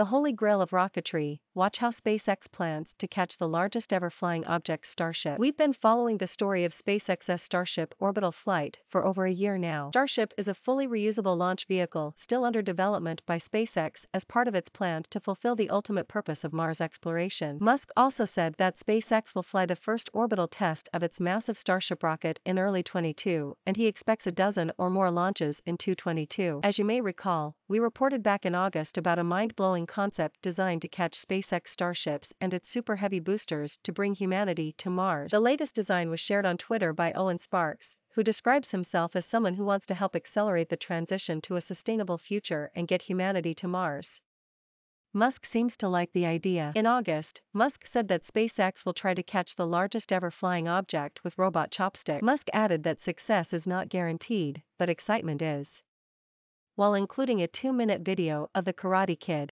The holy grail of rocketry, watch how SpaceX plans to catch the largest ever flying object Starship. We've been following the story of SpaceX's Starship orbital flight for over a year now. Starship is a fully reusable launch vehicle still under development by SpaceX as part of its plan to fulfill the ultimate purpose of Mars exploration. Musk also said that SpaceX will fly the first orbital test of its massive Starship rocket in early 22, and he expects a dozen or more launches in 2022. As you may recall, we reported back in August about a mind-blowing concept designed to catch SpaceX starships and its Super Heavy boosters to bring humanity to Mars. The latest design was shared on Twitter by Owen Sparks, who describes himself as someone who wants to help accelerate the transition to a sustainable future and get humanity to Mars. Musk seems to like the idea. In August, Musk said that SpaceX will try to catch the largest ever flying object with robot chopstick. Musk added that success is not guaranteed, but excitement is. While including a two minute video of the Karate Kid,